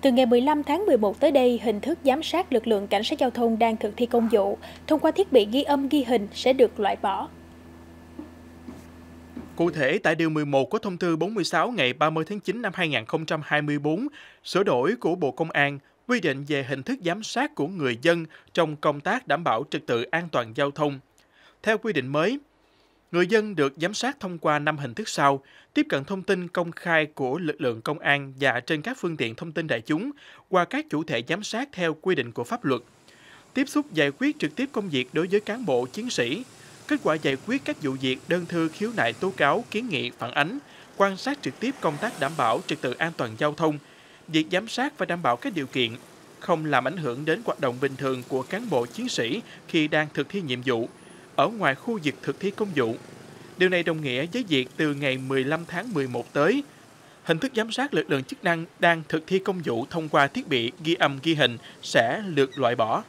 Từ ngày 15 tháng 11 tới đây, hình thức giám sát lực lượng cảnh sát giao thông đang thực thi công vụ thông qua thiết bị ghi âm ghi hình sẽ được loại bỏ. Cụ thể, tại Điều 11 của Thông tư 46 ngày 30 tháng 9 năm 2024, sửa đổi của Bộ Công an quy định về hình thức giám sát của người dân trong công tác đảm bảo trật tự an toàn giao thông. Theo quy định mới, Người dân được giám sát thông qua 5 hình thức sau, tiếp cận thông tin công khai của lực lượng công an và trên các phương tiện thông tin đại chúng qua các chủ thể giám sát theo quy định của pháp luật. Tiếp xúc giải quyết trực tiếp công việc đối với cán bộ, chiến sĩ, kết quả giải quyết các vụ việc đơn thư khiếu nại tố cáo, kiến nghị, phản ánh, quan sát trực tiếp công tác đảm bảo trật tự an toàn giao thông, việc giám sát và đảm bảo các điều kiện không làm ảnh hưởng đến hoạt động bình thường của cán bộ chiến sĩ khi đang thực thi nhiệm vụ ở ngoài khu vực thực thi công vụ. Điều này đồng nghĩa với việc từ ngày 15 tháng 11 tới, hình thức giám sát lực lượng chức năng đang thực thi công vụ thông qua thiết bị ghi âm ghi hình sẽ được loại bỏ.